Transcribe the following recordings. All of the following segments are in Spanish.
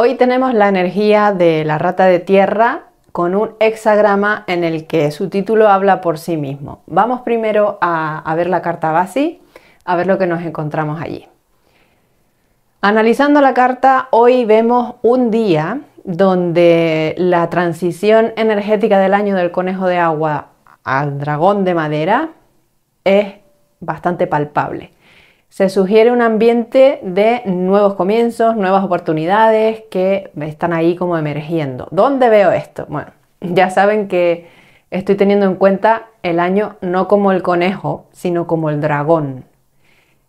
Hoy tenemos la energía de la rata de tierra con un hexagrama en el que su título habla por sí mismo. Vamos primero a, ver la carta base, a ver lo que nos encontramos allí. Analizando la carta, hoy vemos un día donde la transición energética del año del conejo de agua al dragón de madera es bastante palpable. Se sugiere un ambiente de nuevos comienzos, nuevas oportunidades que están ahí como emergiendo. ¿Dónde veo esto? Bueno, ya saben que estoy teniendo en cuenta el año no como el conejo, sino como el dragón.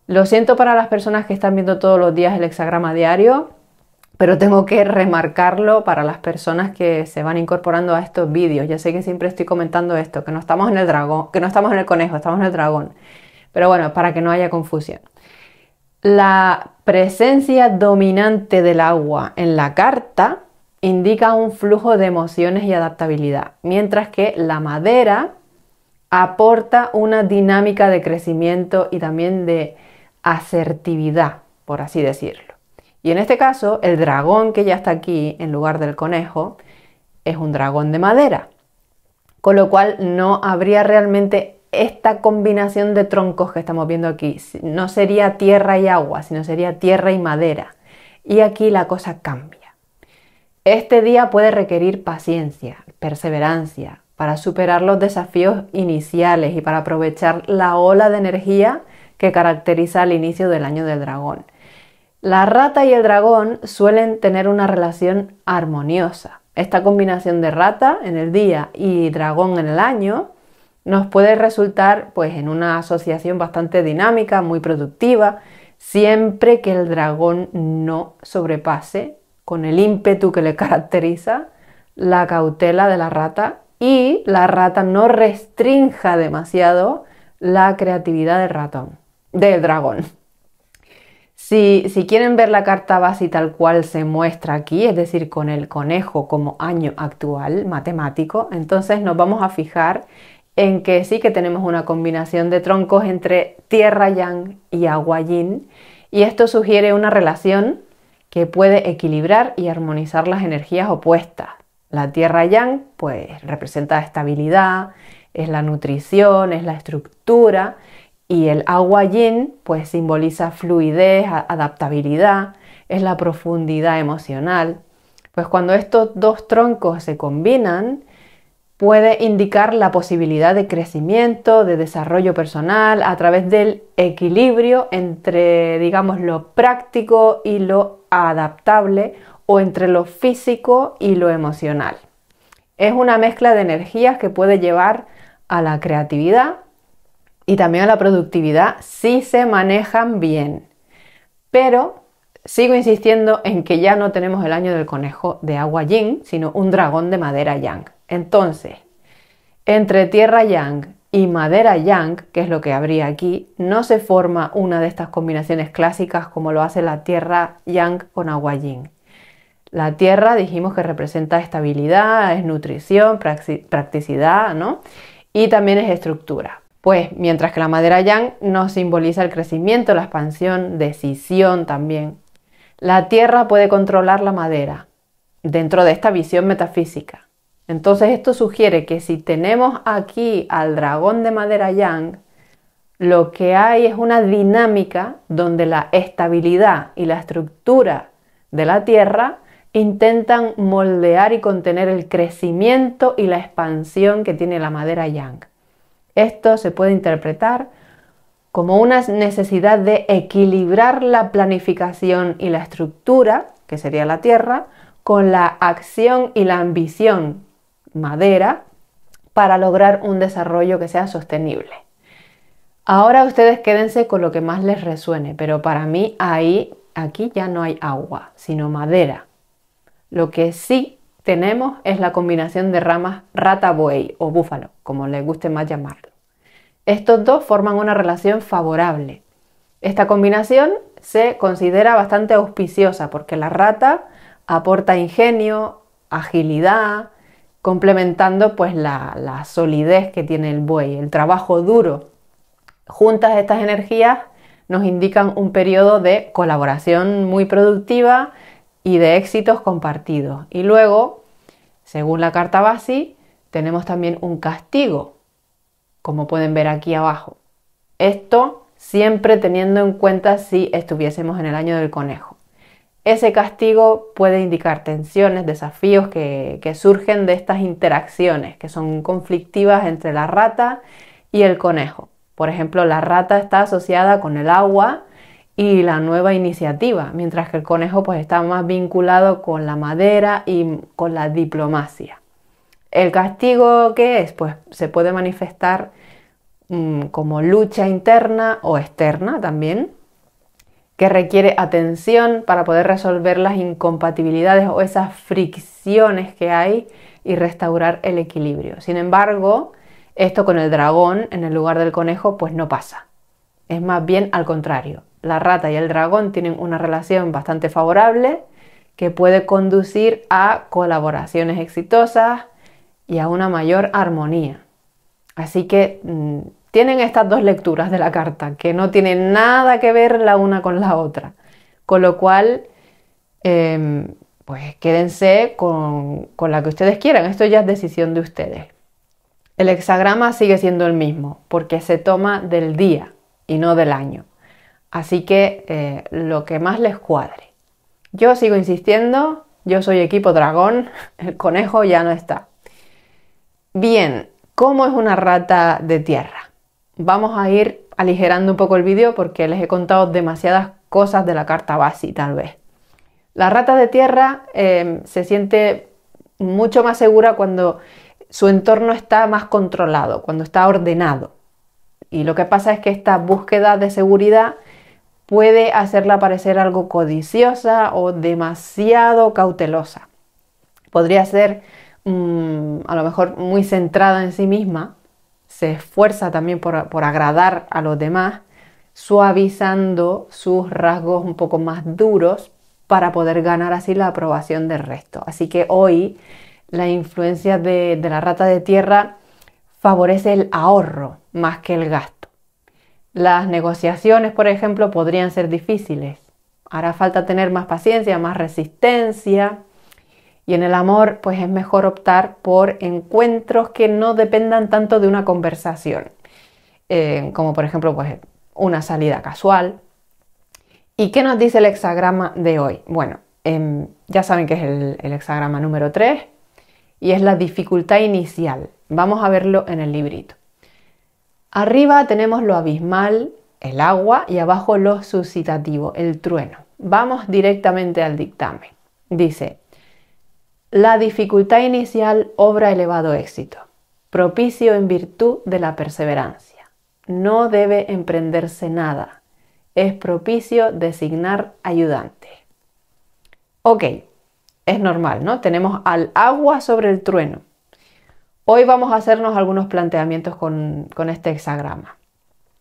Lo siento para las personas que están viendo todos los días el hexagrama diario, pero tengo que remarcarlo para las personas que se van incorporando a estos vídeos. Ya sé que siempre estoy comentando esto, que no estamos en el dragón, que no estamos en el conejo, estamos en el dragón. Pero bueno, para que no haya confusión. La presencia dominante del agua en la carta indica un flujo de emociones y adaptabilidad, mientras que la madera aporta una dinámica de crecimiento y también de asertividad, por así decirlo. Y en este caso, el dragón que ya está aquí en lugar del conejo es un dragón de madera, con lo cual no habría realmente esta combinación de troncos que estamos viendo aquí. No sería tierra y agua, sino sería tierra y madera. Y aquí la cosa cambia. Este día puede requerir paciencia, perseverancia, para superar los desafíos iniciales y para aprovechar la ola de energía que caracteriza el inicio del año del dragón. La rata y el dragón suelen tener una relación armoniosa. Esta combinación de rata en el día y dragón en el año nos puede resultar pues en una asociación bastante dinámica, muy productiva, siempre que el dragón no sobrepase con el ímpetu que le caracteriza la cautela de la rata y la rata no restrinja demasiado la creatividad del ratón, del dragón. Si, si, quieren ver la carta base tal cual se muestra aquí, es decir, con el conejo como año actual matemático, entonces nos vamos a fijar en que sí que tenemos una combinación de troncos entre tierra yang y agua yin, y esto sugiere una relación que puede equilibrar y armonizar las energías opuestas. La tierra yang pues representa estabilidad, es la nutrición, es la estructura y el agua yin pues simboliza fluidez, adaptabilidad, es la profundidad emocional. Pues cuando estos dos troncos se combinan, puede indicar la posibilidad de crecimiento, de desarrollo personal a través del equilibrio entre, digamos, lo práctico y lo adaptable o entre lo físico y lo emocional. Es una mezcla de energías que puede llevar a la creatividad y también a la productividad si se manejan bien. Pero sigo insistiendo en que ya no tenemos el año del conejo de agua yin, sino un dragón de madera yang. Entonces, entre tierra yang y madera yang, que es lo que habría aquí, no se forma una de estas combinaciones clásicas como lo hace la tierra yang con agua yin. La tierra dijimos que representa estabilidad, es nutrición, practicidad, ¿no? Y también es estructura. Pues mientras que la madera yang nos simboliza el crecimiento, la expansión, decisión también. La tierra puede controlar la madera dentro de esta visión metafísica. Entonces esto sugiere que si tenemos aquí al dragón de madera yang, lo que hay es una dinámica donde la estabilidad y la estructura de la Tierra intentan moldear y contener el crecimiento y la expansión que tiene la madera yang. Esto se puede interpretar como una necesidad de equilibrar la planificación y la estructura, que sería la Tierra, con la acción y la ambición, madera para lograr un desarrollo que sea sostenible. Ahora ustedes quédense con lo que más les resuene, pero para mí ahí, aquí ya no hay agua, sino madera. Lo que sí tenemos es la combinación de ramas rata-buey o búfalo, como les guste más llamarlo. Estos dos forman una relación favorable. Esta combinación se considera bastante auspiciosa porque la rata aporta ingenio, agilidad, complementando pues la, solidez que tiene el buey, el trabajo duro. Juntas estas energías nos indican un periodo de colaboración muy productiva y de éxitos compartidos. Y luego, según la carta Basi, tenemos también un castigo, como pueden ver aquí abajo. Esto siempre teniendo en cuenta si estuviésemos en el año del conejo. Ese castigo puede indicar tensiones, desafíos que, surgen de estas interacciones que son conflictivas entre la rata y el conejo. Por ejemplo, la rata está asociada con el agua, y la nueva iniciativa, mientras que el conejo pues, está más vinculado con la madera y con la diplomacia. El castigo qué es pues se puede manifestar mm, como lucha interna o externa también que requiere atención para poder resolver las incompatibilidades o esas fricciones que hay y restaurar el equilibrio. Sin embargo, esto con el dragón en el lugar del conejo pues no pasa. Es más bien al contrario. La rata y el dragón tienen una relación bastante favorable que puede conducir a colaboraciones exitosas y a una mayor armonía. Así que mm, tienen estas dos lecturas de la carta, que no tienen nada que ver la una con la otra. Con lo cual, em, pues quédense con, la que ustedes quieran, esto ya es decisión de ustedes. El hexagrama sigue siendo el mismo, porque se toma del día y no del año. Así que eh, lo que más les cuadre. Yo sigo insistiendo, yo soy equipo dragón, el conejo ya no está. Bien, ¿cómo es una rata de tierra? vamos a ir aligerando un poco el vídeo porque les he contado demasiadas cosas de la carta base, tal vez. La rata de tierra em, se siente mucho más segura cuando su entorno está más controlado, cuando está ordenado. Y lo que pasa es que esta búsqueda de seguridad puede hacerla parecer algo codiciosa o demasiado cautelosa. Podría ser mm, a lo mejor muy centrada en sí misma se esfuerza también por, agradar a los demás, suavizando sus rasgos un poco más duros para poder ganar así la aprobación del resto. Así que hoy la influencia de, de la rata de tierra favorece el ahorro más que el gasto. Las negociaciones, por ejemplo, podrían ser difíciles. Hará falta tener más paciencia, más resistencia, y en el amor, pues es mejor optar por encuentros que no dependan tanto de una conversación, eh, como por ejemplo, pues una salida casual. ¿Y qué nos dice el hexagrama de hoy? Bueno, em, ya saben que es el, el hexagrama número 3 y es la dificultad inicial. Vamos a verlo en el librito. Arriba tenemos lo abismal, el agua, y abajo lo suscitativo, el trueno. Vamos directamente al dictamen. Dice, la dificultad inicial obra elevado éxito, propicio en virtud de la perseverancia. No debe emprenderse nada. Es propicio designar ayudante. Ok, es normal, ¿no? Tenemos al agua sobre el trueno. Hoy vamos a hacernos algunos planteamientos con, este hexagrama.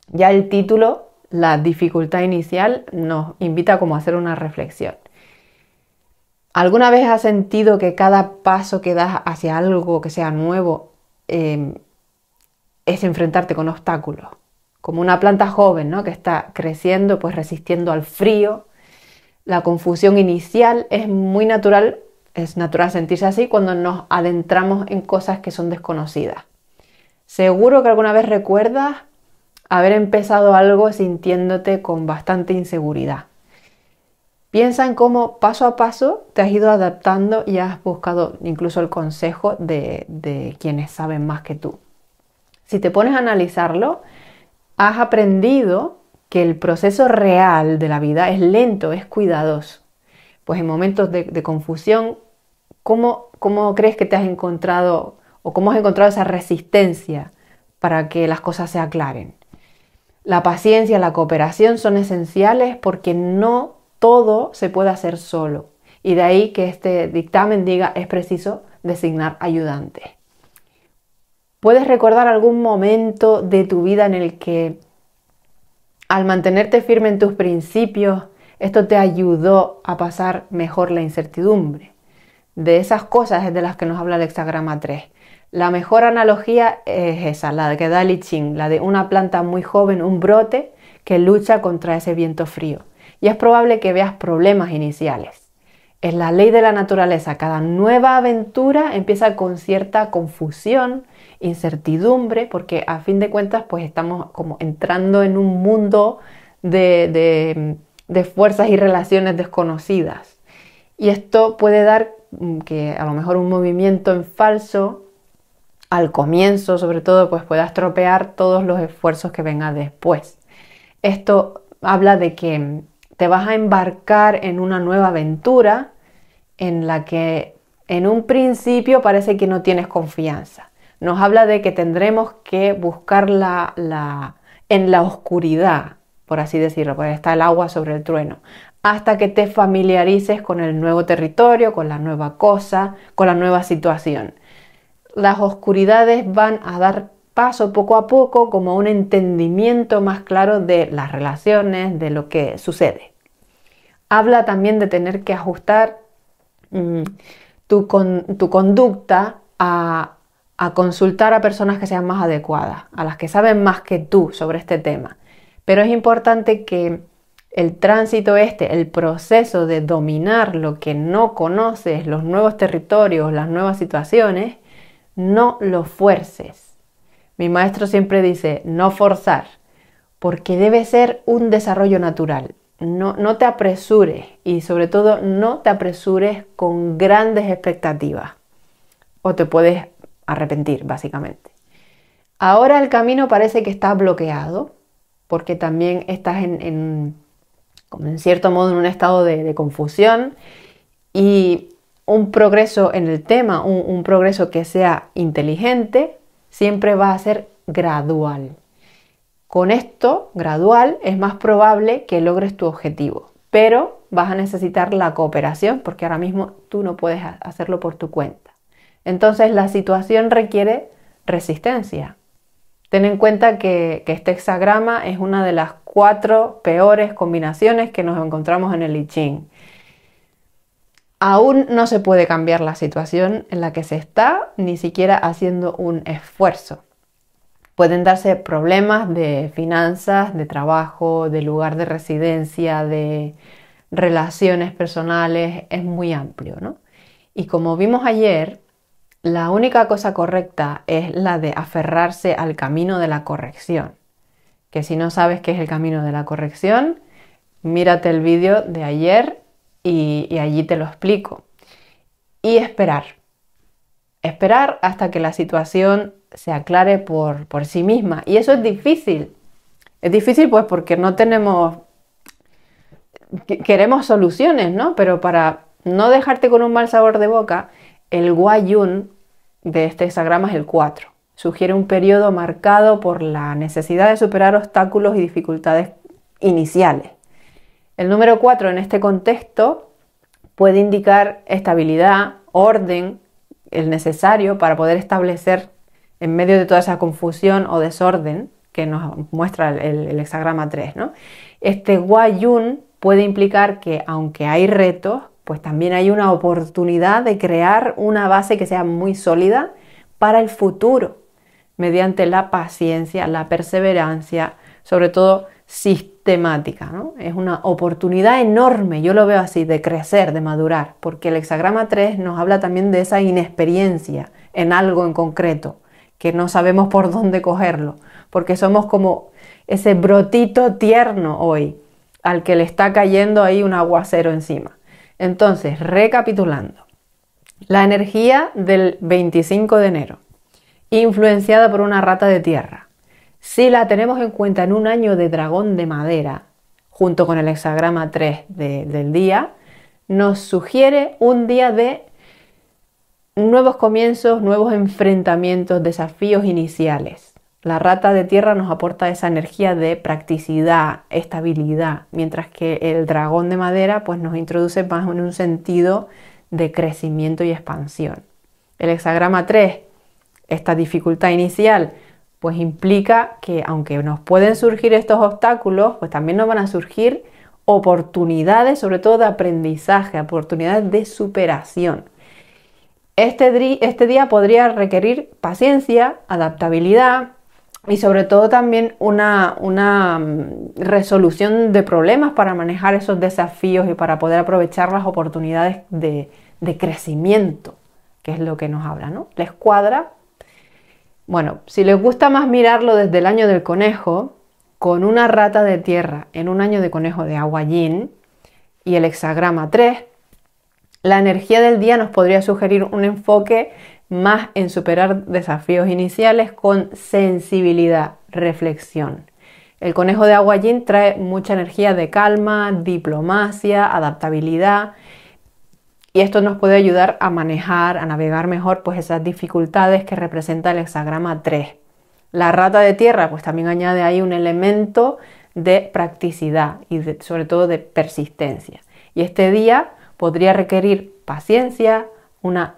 Ya el título, la dificultad inicial, nos invita como a hacer una reflexión. ¿Alguna vez has sentido que cada paso que das hacia algo que sea nuevo em, es enfrentarte con obstáculos? Como una planta joven, ¿no? Que está creciendo, pues resistiendo al frío. La confusión inicial es muy natural, es natural sentirse así cuando nos adentramos en cosas que son desconocidas. Seguro que alguna vez recuerdas haber empezado algo sintiéndote con bastante inseguridad. Piensa en cómo paso a paso te has ido adaptando y has buscado incluso el consejo de, quienes saben más que tú. Si te pones a analizarlo, has aprendido que el proceso real de la vida es lento, es cuidadoso. Pues en momentos de, confusión, ¿cómo crees que te has encontrado o cómo has encontrado esa resistencia para que las cosas se aclaren? La paciencia, la cooperación son esenciales porque no todo se puede hacer solo. Y de ahí que este dictamen diga es preciso designar ayudante. ¿Puedes recordar algún momento de tu vida en el que al mantenerte firme en tus principios, esto te ayudó a pasar mejor la incertidumbre? De esas cosas es de las que nos habla el hexagrama 3. La mejor analogía es esa, la que da Li Ching, la de una planta muy joven, un brote que lucha contra ese viento frío y es probable que veas problemas iniciales. Es la ley de la naturaleza, cada nueva aventura empieza con cierta confusión, incertidumbre, porque a fin de cuentas pues estamos como entrando en un mundo de, fuerzas y relaciones desconocidas. Y esto puede dar mm, que a lo mejor un movimiento en falso al comienzo, sobre todo, pues pueda estropear todos los esfuerzos que vengan después. Esto habla de que mm, te vas a embarcar en una nueva aventura en la que en un principio parece que no tienes confianza. Nos habla de que tendremos que buscarla en la oscuridad, por así decirlo, porque está el agua sobre el trueno, hasta que te familiarices con el nuevo territorio, con la nueva cosa, con la nueva situación. Las oscuridades van a dar paso poco a poco como un entendimiento más claro de las relaciones, de lo que sucede. Habla también de tener que ajustar mm, tu, conducta a, a consultar a personas que sean más adecuadas, a las que saben más que tú sobre este tema. Pero es importante que el tránsito este, el proceso de dominar lo que no conoces, los nuevos territorios, las nuevas situaciones, no lo fuerces mi maestro siempre dice, no forzar, porque debe ser un desarrollo natural. No, te apresures y sobre todo no te apresures con grandes expectativas o te puedes arrepentir básicamente. Ahora el camino parece que está bloqueado porque también estás en, como en cierto modo en un estado de, confusión y un progreso en el tema, un, progreso que sea inteligente, siempre va a ser gradual. Con esto, gradual, es más probable que logres tu objetivo, pero vas a necesitar la cooperación porque ahora mismo tú no puedes hacerlo por tu cuenta. Entonces la situación requiere resistencia. Ten en cuenta que, este hexagrama es una de las cuatro peores combinaciones que nos encontramos en el I Ching aún no se puede cambiar la situación en la que se está, ni siquiera haciendo un esfuerzo. Pueden darse problemas de finanzas, de trabajo, de lugar de residencia, de relaciones personales, es muy amplio, ¿no? Y como vimos ayer, la única cosa correcta es la de aferrarse al camino de la corrección. Que si no sabes qué es el camino de la corrección, mírate el vídeo de ayer y, allí te lo explico. Y esperar. Esperar hasta que la situación se aclare por, por sí misma. Y eso es difícil. Es difícil pues porque no tenemos... Queremos soluciones, ¿no? Pero para no dejarte con un mal sabor de boca, el guayun de este hexagrama es el 4. Sugiere un periodo marcado por la necesidad de superar obstáculos y dificultades iniciales. El número 4 en este contexto puede indicar estabilidad, orden, el necesario para poder establecer en medio de toda esa confusión o desorden que nos muestra el, hexagrama 3. Este guayun puede implicar que aunque hay retos, pues también hay una oportunidad de crear una base que sea muy sólida para el futuro, mediante la paciencia, la perseverancia, sobre todo sistemática. Es una oportunidad enorme, yo lo veo así, de crecer, de madurar, porque el hexagrama 3 nos habla también de esa inexperiencia en algo en concreto, que no sabemos por dónde cogerlo, porque somos como ese brotito tierno hoy, al que le está cayendo ahí un aguacero encima. Entonces, recapitulando, la energía del 25 de enero, influenciada por una rata de tierra, si la tenemos en cuenta en un año de dragón de madera, junto con el hexagrama 3 del día, nos sugiere un día de nuevos comienzos, nuevos enfrentamientos, desafíos iniciales. La rata de tierra nos aporta esa energía de practicidad, estabilidad, mientras que el dragón de madera pues, nos introduce más en un sentido de crecimiento y expansión. El hexagrama 3, esta dificultad inicial, pues implica que aunque nos pueden surgir estos obstáculos, pues también nos van a surgir oportunidades, sobre todo de aprendizaje, oportunidades de superación. Este, este día podría requerir paciencia, adaptabilidad, y sobre todo también una, una, mm, resolución de problemas para manejar esos desafíos y para poder aprovechar las oportunidades de, de crecimiento, que es lo que nos habla, ¿no? La escuadra bueno, si les gusta más mirarlo desde el año del conejo, con una rata de tierra en un año de conejo de agua y el hexagrama 3, la energía del día nos podría sugerir un enfoque más en superar desafíos iniciales con sensibilidad, reflexión. El conejo de agua trae mucha energía de calma, diplomacia, adaptabilidad y esto nos puede ayudar a manejar, a navegar mejor pues esas dificultades que representa el hexagrama 3. La rata de tierra pues también añade ahí un elemento de practicidad y sobre todo de persistencia. Y este día podría requerir paciencia, una,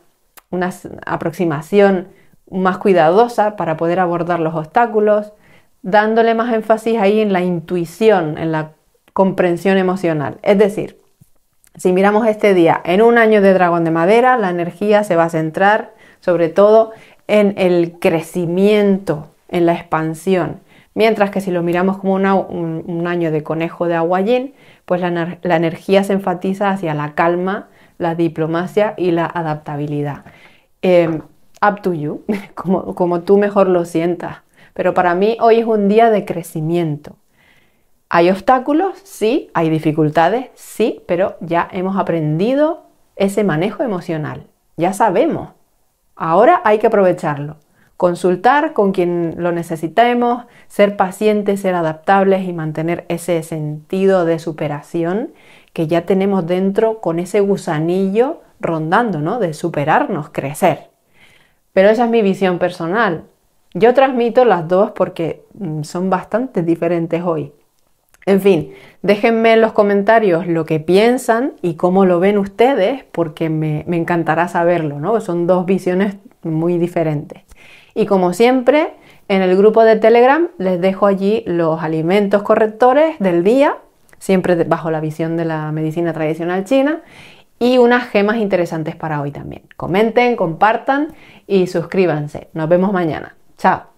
una aproximación más cuidadosa para poder abordar los obstáculos, dándole más énfasis ahí en la intuición, en la comprensión emocional. Es decir, si miramos este día, en un año de dragón de madera, la energía se va a centrar sobre todo en el crecimiento, en la expansión. Mientras que si lo miramos como un, año de conejo de agua pues la, energía se enfatiza hacia la calma, la diplomacia y la adaptabilidad. Em, up to you, como tú mejor lo sientas. Pero para mí hoy es un día de crecimiento. Hay obstáculos, sí, hay dificultades, sí, pero ya hemos aprendido ese manejo emocional, ya sabemos. Ahora hay que aprovecharlo, consultar con quien lo necesitemos, ser pacientes, ser adaptables y mantener ese sentido de superación que ya tenemos dentro con ese gusanillo rondando, ¿no? De superarnos, crecer. Pero esa es mi visión personal. Yo transmito las dos porque mm, son bastante diferentes hoy. En fin, déjenme en los comentarios lo que piensan y cómo lo ven ustedes, porque me, encantará saberlo, ¿no? Son dos visiones muy diferentes. Y como siempre, en el grupo de Telegram les dejo allí los alimentos correctores del día, siempre bajo la visión de la medicina tradicional china, y unas gemas interesantes para hoy también. Comenten, compartan y suscríbanse. Nos vemos mañana. Chao.